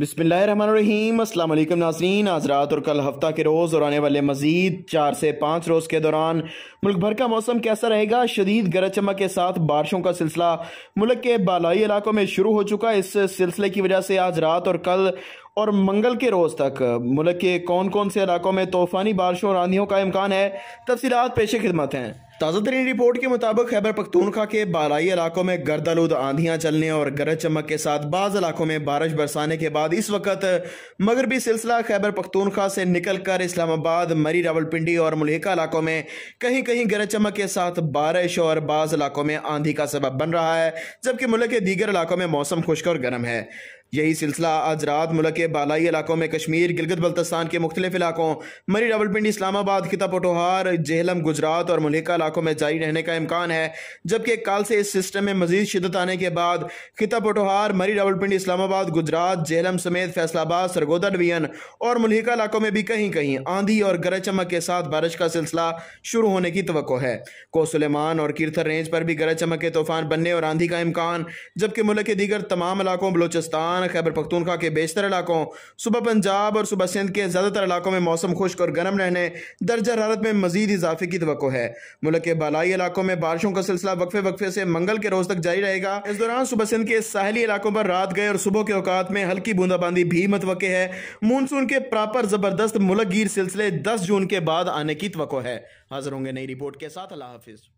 बिसमीम अल्लाम नाजरीन रात और कल हफ्ता के रोज़ और आने वाले मज़ीद चार से पाँच रोज़ के दौरान मुल्क भर का मौसम कैसा रहेगा शदीद गरज चमक के साथ बारिशों का सिलसिला मुल्क के बालाई इलाकों में शुरू हो चुका है इस सिलसिले की वजह से आज रात और कल और मंगल के रोज़ तक मुल्क के कौन कौन से इलाकों में तूफ़ानी बारिशों और आंधियों का इम्कान है तफसीत पेश खिदमत हैं ताज़ा तरीन रिपोर्ट के मुताबिक खैबर पख्तूनखा के बालाई इलाकों में गर्द आलूद आंधियाँ चलने और गरज चमक के साथ बाज़ इलाकों में बारिश बरसाने के बाद इस वक्त मगरबी सिलसिला खैबर पख्तूनखा से निकल कर इस्लामाबाद मरी रावलपिंडी और मलिका इलाकों में कहीं कहीं गरज चमक के साथ बारिश और बाज़ इलाकों में आंधी का सबब बन रहा है जबकि मुल्क के दीगर इलाकों में मौसम खुश्क और गर्म है यही सिलसिला आज रात मुल्क के बालाई इलाकों में कश्मीर गिलगित बल्तिस्तान के मुख्तलिफ इलाकों मरी रावलपिंडी इस्लामाबाद खिता पटोहार जेहलम गुजरात और मलिका इलाकों में जारी रहने का इम्कान है जबकि कल से इस सिस्टम में मजीद शिदत आने के बाद खिता पटोहार मरी रावलपिंडी इस्लामाबाद गुजरात जेहलम समेत फैसलाबाद सरगोदा डिवीजन और मलिका इलाकों में भी कहीं कहीं आंधी और गरज चमक के साथ बारिश का सिलसिला शुरू होने की तो है कोसलेमान और कीर्थर रेंज पर भी गरज चमक के तूफान बनने और आंधी का इम्कान जबकि मुल्क के दीगर तमाम इलाकों बलोचिस्तान पाकिस्तान खैबर पखतूनखा के बेशतर इलाकों सुबह पंजाब और सुबह सिंध के ज़्यादातर इलाकों में मौसम खुश्क और गर्म रहने दर्जा हरारत में मजीद इजाफे की तो है मुल्क के बालाई इलाकों में बारिशों का सिलसिला वक्फे वक्फे से मंगल के रोज़ तक जारी रहेगा इस दौरान सुबह सिंध के साहली इलाकों पर रात गए और सुबह के अवकात में हल्की बूंदाबांदी भी मतवक़ है मानसून के प्रॉपर ज़बरदस्त मुलगीर सिलसिले दस जून के बाद आने की तो है हाजिर होंगे नई रिपोर्ट के साथ अल्लाह हाफिज़